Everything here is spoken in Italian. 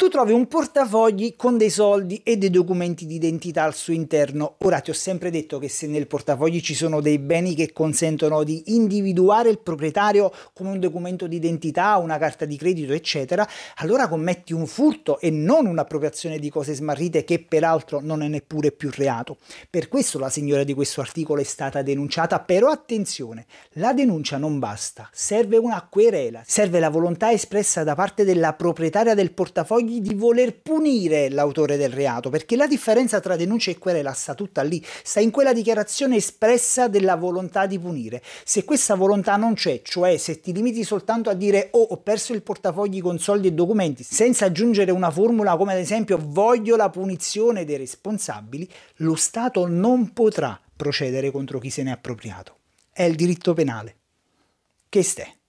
tu trovi un portafogli con dei soldi e dei documenti d'identità al suo interno. Ora ti ho sempre detto che se nel portafogli ci sono dei beni che consentono di individuare il proprietario come un documento d'identità, una carta di credito, eccetera, allora commetti un furto e non un'appropriazione di cose smarrite che peraltro non è neppure più reato. Per questo la signora di questo articolo è stata denunciata, però attenzione, la denuncia non basta, serve una querela, serve la volontà espressa da parte della proprietaria del portafoglio di, di voler punire l'autore del reato, perché la differenza tra denuncia e querela sta tutta lì, sta in quella dichiarazione espressa della volontà di punire. Se questa volontà non c'è, cioè se ti limiti soltanto a dire oh ho perso il portafogli con soldi e documenti, senza aggiungere una formula come ad esempio voglio la punizione dei responsabili, lo Stato non potrà procedere contro chi se ne è appropriato. È il diritto penale. Che st'è?